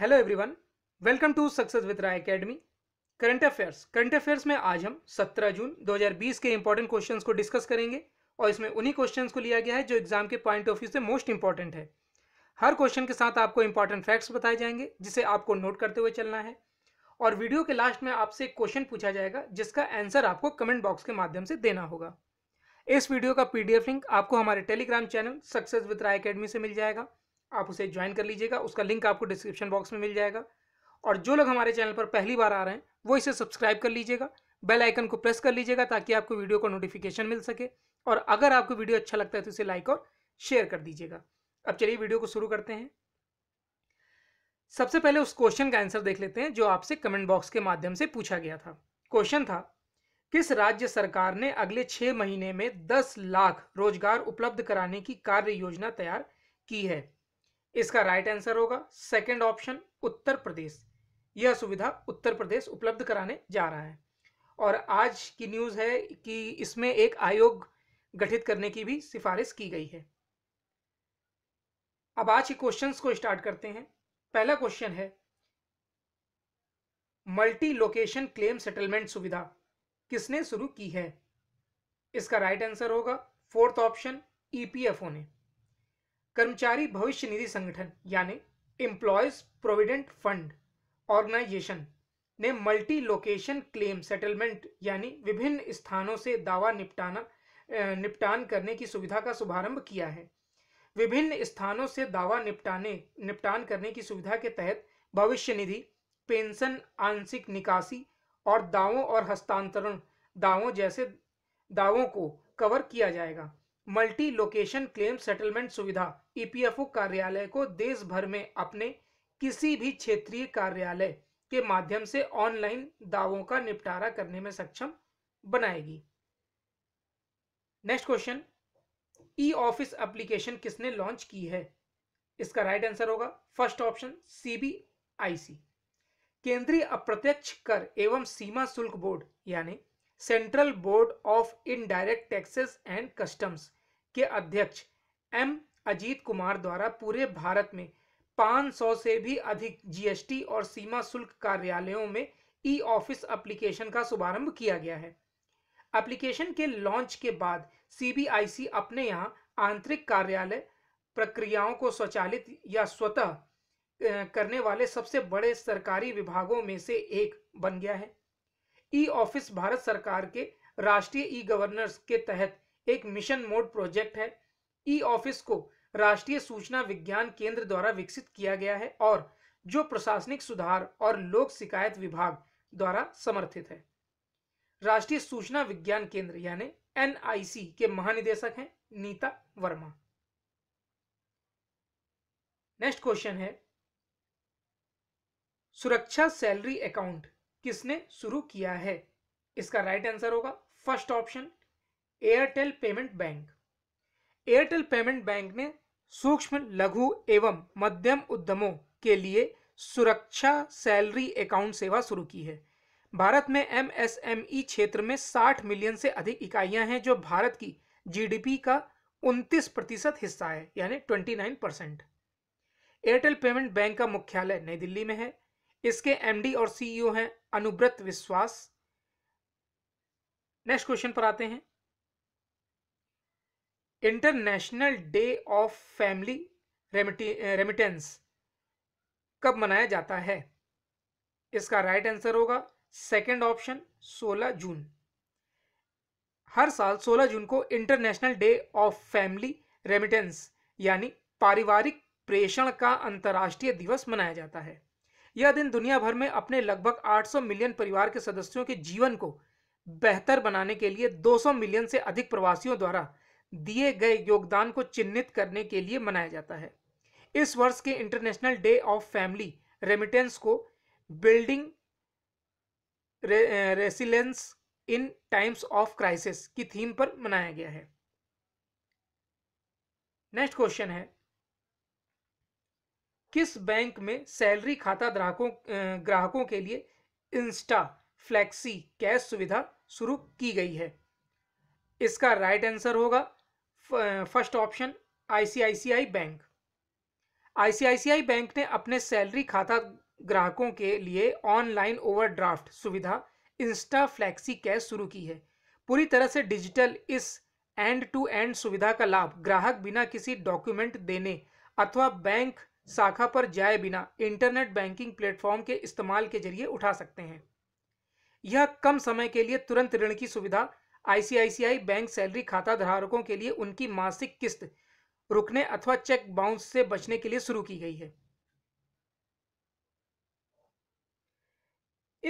hello everyone welcome to success with Rai academy current affairs current affairs में आज हम 17 जून 2020 के इंपॉर्टेंट क्वेश्चंस को डिस्कस करेंगे और इसमें उन्हीं क्वेश्चंस को लिया गया है जो एग्जाम के पॉइंट ऑफ व्यू से मोस्ट इंपॉर्टेंट है हर क्वेश्चन के साथ आपको इंपॉर्टेंट फैक्ट्स बताए जाएंगे जिसे आपको नोट करते हुए चलना है और वीडियो के लास्ट में आपसे एक क्वेश्चन पूछा जाएगा जिसका आंसर आपको कमेंट बॉक्स के माध्यम से देना होगा इस वीडियो का पीडीएफ लिंक आपको हमारे Telegram channel success with Rai academy से मिल जाएगा आप उसे ज्वाइन कर लीजिएगा उसका लिंक आपको डिस्क्रिप्शन बॉक्स में मिल जाएगा और जो लोग हमारे चैनल पर पहली बार आ रहे हैं वो इसे सब्सक्राइब कर लीजिएगा बेल आइकन को प्रेस कर लीजिएगा ताकि आपको वीडियो का नोटिफिकेशन मिल सके और अगर आपको वीडियो अच्छा लगता है तो इसे लाइक और शेयर कर दीजिएगा अब चलिए वीडियो को शुरू करते हैं सबसे पहले उस क्वेश्चन का आंसर देख लेते हैं जो आपसे कमेंट बॉक्स के माध्यम से पूछा गया था क्वेश्चन था किस राज्य सरकार ने अगले छह महीने में दस लाख रोजगार उपलब्ध कराने की कार्य योजना तैयार की है इसका राइट आंसर होगा सेकंड ऑप्शन उत्तर प्रदेश यह सुविधा उत्तर प्रदेश उपलब्ध कराने जा रहा है और आज की न्यूज़ है कि इसमें एक आयोग गठित करने की भी सिफारिश की गई है अब आज के क्वेश्चंस को स्टार्ट करते हैं पहला क्वेश्चन है मल्टी लोकेशन क्लेम सेटलमेंट सुविधा किसने शुरू की है इसका राइट आंसर होगा फोर्थ ऑप्शन ईपीएफओ ने कर्मचारी भविष्य निधि संगठन यानी एम्प्लॉयज प्रोविडेंट फंड ऑर्गेनाइजेशन ने मल्टी लोकेशन क्लेम सेटलमेंट यानी विभिन्न स्थानों से दावा निपटाना निपटान करने की सुविधा का शुभारंभ किया है विभिन्न स्थानों से दावा निपटाने निपटान करने की सुविधा के तहत भविष्य निधि पेंशन आंशिक निकासी और दावों और हस्तांतरण दावों जैसे दावों को कवर किया जाएगा मल्टी लोकेशन क्लेम सेटलमेंट सुविधा ईपीएफओ e कार्यालय को देश भर में अपने किसी भी क्षेत्रीय कार्यालय के माध्यम से ऑनलाइन दावों का निपटारा करने में सक्षम बनाएगी next question e office application किसने लॉन्च की है इसका राइट right आंसर होगा फर्स्ट ऑप्शन सीबीआईसी केंद्रीय अप्रत्यक्ष कर एवं सीमा शुल्क बोर्ड यानी central board of indirect taxes and customs के अध्यक्ष एम अजीत कुमार द्वारा पूरे भारत में 500 से भी अधिक जीएसटी और सीमा शुल्क कार्यालयों में ई ऑफिस एप्लीकेशन का शुभारंभ किया गया है एप्लीकेशन के लॉन्च के बाद सीबीआईसी अपने यहाँ आंतरिक कार्यालय प्रक्रियाओं को स्वचालित या स्वतः करने वाले सबसे बड़े सरकारी विभागों में से एक बन गया है ई ऑफिस भारत सरकार के राष्ट्रीय ई गवर्नर्स के तहत एक मिशन मोड प्रोजेक्ट है ई ऑफिस को राष्ट्रीय सूचना विज्ञान केंद्र द्वारा विकसित किया गया है और जो प्रशासनिक सुधार और लोक शिकायत विभाग द्वारा समर्थित है राष्ट्रीय सूचना विज्ञान केंद्र यानी एनआईसी के महानिदेशक हैं नीता वर्मा नेक्स्ट क्वेश्चन है सुरक्षा सैलरी अकाउंट किसने शुरू किया है इसका राइट आंसर होगा first option Airtel payment bank Airtel payment bank ने सूक्ष्म लघु एवं मध्यम उद्यमों के लिए सुरक्षा सैलरी अकाउंट सेवा शुरू की है भारत में एमएसएमई e क्षेत्र में 60 मिलियन से अधिक इकाइयां हैं जो भारत की जीडीपी का 29 प्रतिशत हिस्सा है यानी 29 परसेंट एयरटेल पेमेंट बैंक का मुख्यालय नई दिल्ली में है इसके एमडी और सीईओ e हैं अनुब्रत विश्वास नेक्स्ट क्वेश्चन पर आते हैं international day of family remittance कब मनाया जाता है इसका राइट right आंसर होगा सेकंड ऑप्शन 16 जून हर साल 16 जून को international day of family remittance यानी पारिवारिक प्रेषण का अंतर्राष्ट्रीय दिवस मनाया जाता है यह दिन दुनिया भर में अपने लगभग 800 मिलियन परिवार के सदस्यों के जीवन को बेहतर बनाने के लिए 200 मिलियन से अधिक प्रवासियों द्वारा दिए गए योगदान को चिन्हित करने के लिए मनाया जाता है इस वर्ष के international day of family remittance को building resilience in times of crisis की थीम पर मनाया गया है नेक्स्ट क्वेश्चन है किस बैंक में सैलरी खाता ग्राहकों ग्राहकों के लिए इंस्टा फ्लैक्सी कैश सुविधा शुरू की गई है इसका राइट आंसर होगा first option ICICI bank ICICI bank ने अपने सैलरी खाता ग्राहकों के लिए ऑनलाइन ओवरड्राफ्ट सुविधा इंस्टा फ्लैक्सी कैश शुरू की है पूरी तरह से डिजिटल इस एंड टू एंड सुविधा का लाभ ग्राहक बिना किसी डॉक्यूमेंट देने अथवा बैंक शाखा पर जाए बिना इंटरनेट बैंकिंग प्लेटफॉर्म के इस्तेमाल के जरिए उठा सकते हैं यह कम समय के लिए तुरंत ऋण की सुविधा आईसीआईसीआई बैंक सैलरी खाता धारकों के लिए उनकी मासिक किस्त रुकने अथवा चेक बाउंस से बचने के लिए शुरू की गई है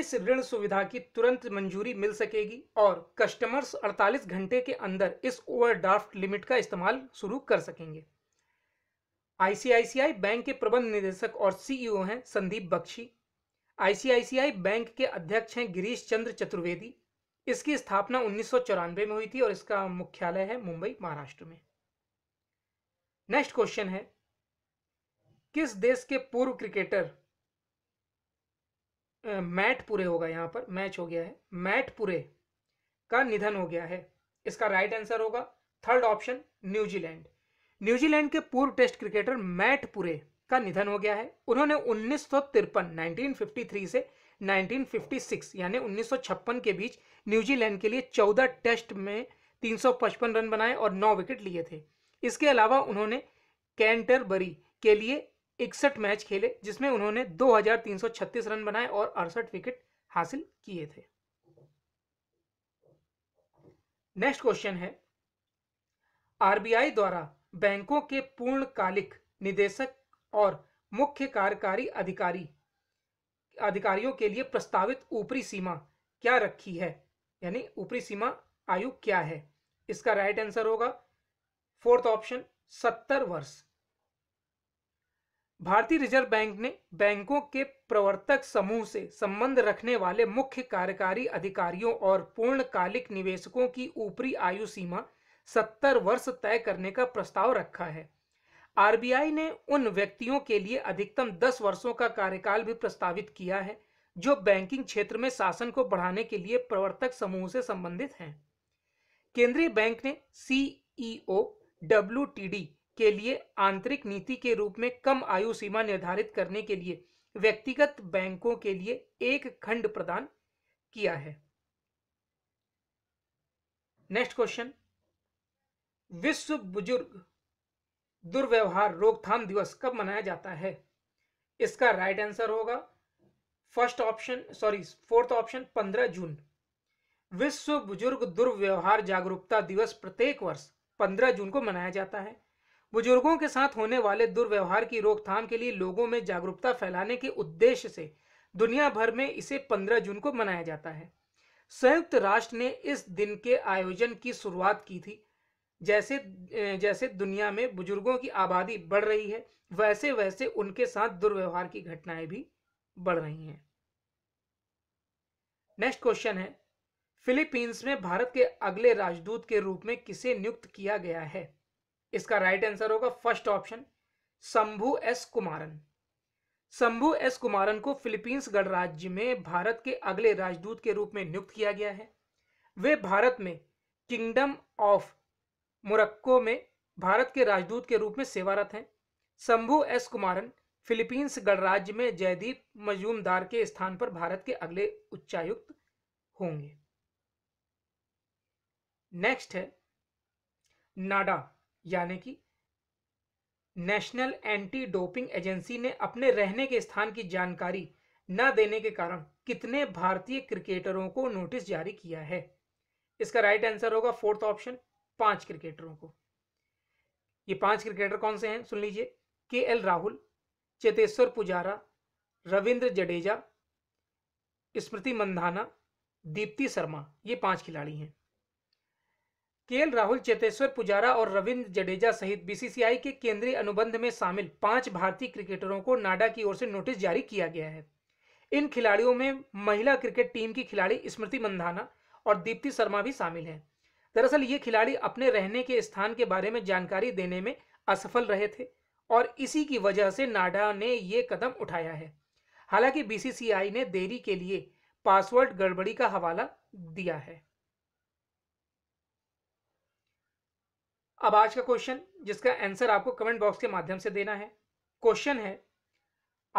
इस ऋण सुविधा की तुरंत मंजूरी मिल सकेगी और कस्टमर्स 48 घंटे के अंदर इस ओवरड्राफ्ट लिमिट का इस्तेमाल शुरू कर सकेंगे आईसीआईसीआई बैंक के प्रबंध निदेशक और सीईओ हैं संदीप बख्शी आईसीआईसीआई बैंक के अध्यक्ष हैं गिरीश चंद्र चतुर्वेदी इसकी स्थापना उन्नीस में हुई थी और इसका मुख्यालय है मुंबई महाराष्ट्र में नेक्स्ट क्वेश्चन है किस देश के पूर्व क्रिकेटर मैट पूरे होगा यहाँ पर मैच हो गया है मैट पूरे का निधन हो गया है इसका राइट आंसर होगा थर्ड ऑप्शन न्यूजीलैंड न्यूजीलैंड के पूर्व टेस्ट क्रिकेटर मैट पुरे का निधन हो गया है उन्होंने उन्नीस सौ तिरपन से 1956 यानी 1956 के बीच न्यूजीलैंड के लिए 14 टेस्ट में 355 रन बनाए और 9 विकेट लिए थे इसके अलावा उन्होंने कैंटरबरी के लिए इकसठ मैच खेले जिसमें उन्होंने 2336 रन बनाए और अड़सठ विकेट हासिल किए थे नेक्स्ट क्वेश्चन है आरबीआई द्वारा बैंकों के पूर्णकालिक निदेशक और मुख्य कार्यकारी अधिकारी अधिकारियों के लिए प्रस्तावित ऊपरी सीमा क्या रखी है यानी ऊपरी सीमा आयु क्या है इसका राइट आंसर होगा फोर्थ ऑप्शन सत्तर वर्ष भारतीय रिजर्व बैंक ने बैंकों के प्रवर्तक समूह से संबंध रखने वाले मुख्य कार्यकारी अधिकारियों और पूर्णकालिक निवेशकों की ऊपरी आयु सीमा सत्तर वर्ष तय करने का प्रस्ताव रखा है आरबीआई ने उन व्यक्तियों के लिए अधिकतम दस वर्षों का कार्यकाल भी प्रस्तावित किया है जो बैंकिंग क्षेत्र में शासन को बढ़ाने के लिए प्रवर्तक समूह से संबंधित हैं केंद्रीय बैंक ने सीईओ डब्ल्यू के लिए आंतरिक नीति के रूप में कम आयु सीमा निर्धारित करने के लिए व्यक्तिगत बैंकों के लिए एक खंड प्रदान किया है नेक्स्ट क्वेश्चन विश्व बुजुर्ग दुर्व्यवहार रोकथाम दिवस कब मनाया जाता है इसका राइट आंसर होगा first option sorry fourth option 15 जून विश्व बुजुर्ग दुर्व्यवहार जागरूकता दिवस प्रत्येक वर्ष 15 जून को मनाया जाता है बुजुर्गों के साथ होने वाले दुर्व्यवहार की रोकथाम के लिए लोगों में जागरूकता फैलाने के उद्देश्य से दुनिया भर में इसे 15 जून को मनाया जाता है संयुक्त राष्ट्र ने इस दिन के आयोजन की शुरुआत की थी जैसे जैसे दुनिया में बुजुर्गों की आबादी बढ़ रही है वैसे वैसे उनके साथ दुर्व्यवहार की घटनाएं भी बढ़ रही हैं नेक्स्ट क्वेश्चन है फिलीपींस में भारत के अगले राजदूत के रूप में किसे नियुक्त किया गया है इसका राइट आंसर होगा first option Shambhu S Kumaran Shambhu S Kumaran को फिलीपींस गणराज्य में भारत के अगले राजदूत के रूप में नियुक्त किया गया है वे भारत में किंगडम ऑफ मोरक्को में भारत के राजदूत के रूप में सेवारत हैं शंभु एस कुमारन फिलीपींस गणराज्य में जयदीप मजूमदार के स्थान पर भारत के अगले उच्चायुक्त होंगे नेक्स्ट है नाडा यानी कि नेशनल एंटी डोपिंग एजेंसी ने अपने रहने के स्थान की जानकारी न देने के कारण कितने भारतीय क्रिकेटरों को नोटिस जारी किया है इसका राइट आंसर होगा फोर्थ ऑप्शन पांच क्रिकेटरों को ये पांच क्रिकेटर कौन से हैं सुन लीजिए के एल राहुल चेतेश्वर पुजारा रविंद्र जडेजा स्मृति मंधाना दीप्ति शर्मा ये पांच खिलाड़ी हैं के एल राहुल चेतेश्वर पुजारा और रविंद्र जडेजा सहित बीसीसीआई के केंद्रीय अनुबंध में शामिल पांच भारतीय क्रिकेटरों को नाडा की ओर से नोटिस जारी किया गया है इन खिलाड़ियों में महिला क्रिकेट टीम की खिलाड़ी स्मृति मंधाना और दीप्ति शर्मा भी शामिल हैं दरअसल ये खिलाड़ी अपने रहने के स्थान के बारे में जानकारी देने में असफल रहे थे और इसी की वजह से नाडा ने ये कदम उठाया है हालांकि बीसीसीआई ने देरी के लिए पासवर्ड गड़बड़ी का हवाला दिया है अब आज का क्वेश्चन जिसका आंसर आपको कमेंट बॉक्स के माध्यम से देना है क्वेश्चन है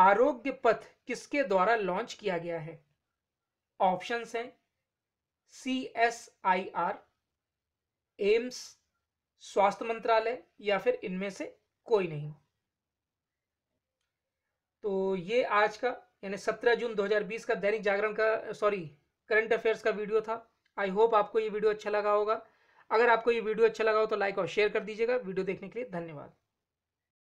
आरोग्य पथ किसके द्वारा लॉन्च किया गया है ऑप्शंस हैं C S I R AIIMS स्वास्थ्य मंत्रालय या फिर इनमें से कोई नहीं तो ये आज का यानी 17 जून 2020 का दैनिक जागरण का सॉरी करंट अफेयर्स का वीडियो था आई होप आपको ये वीडियो अच्छा लगा होगा अगर आपको ये वीडियो अच्छा लगा हो तो लाइक और शेयर कर दीजिएगा वीडियो देखने के लिए धन्यवाद